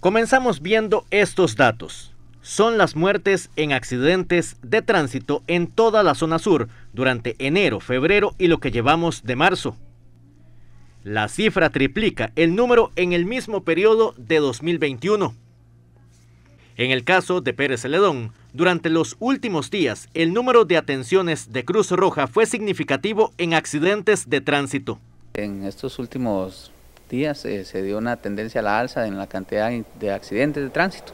Comenzamos viendo estos datos. Son las muertes en accidentes de tránsito en toda la zona sur durante enero, febrero y lo que llevamos de marzo. La cifra triplica el número en el mismo periodo de 2021. En el caso de Pérez Celedón, durante los últimos días el número de atenciones de Cruz Roja fue significativo en accidentes de tránsito. En estos últimos días eh, se dio una tendencia a la alza en la cantidad de accidentes de tránsito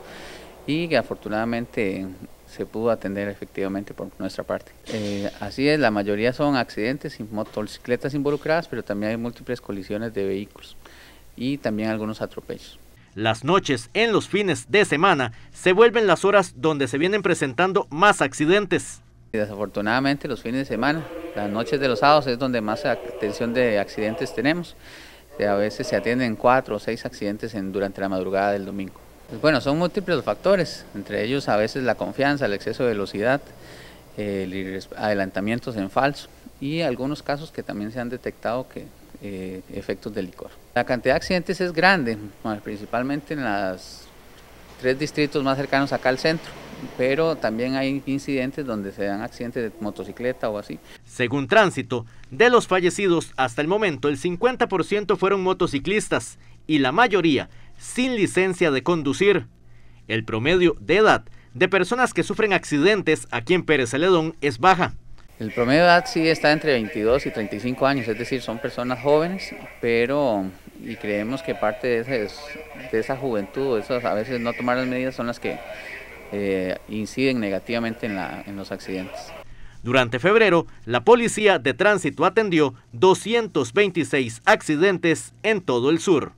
y afortunadamente se pudo atender efectivamente por nuestra parte. Eh, así es, la mayoría son accidentes y motocicletas involucradas, pero también hay múltiples colisiones de vehículos y también algunos atropellos. Las noches en los fines de semana se vuelven las horas donde se vienen presentando más accidentes. Desafortunadamente los fines de semana, las noches de los sábados es donde más atención de accidentes tenemos a veces se atienden cuatro o seis accidentes durante la madrugada del domingo. Pues bueno, son múltiples los factores, entre ellos a veces la confianza, el exceso de velocidad, el adelantamientos en falso y algunos casos que también se han detectado que eh, efectos de licor. La cantidad de accidentes es grande, principalmente en los tres distritos más cercanos acá al centro pero también hay incidentes donde se dan accidentes de motocicleta o así. Según Tránsito, de los fallecidos hasta el momento, el 50% fueron motociclistas y la mayoría sin licencia de conducir. El promedio de edad de personas que sufren accidentes aquí en Pérez Celedón es baja. El promedio de edad sí está entre 22 y 35 años, es decir, son personas jóvenes, pero y creemos que parte de, esa juventud, esas, a veces no tomar las medidas son las que eh, inciden negativamente en los accidentes. Durante febrero, la Policía de Tránsito atendió 226 accidentes en todo el sur.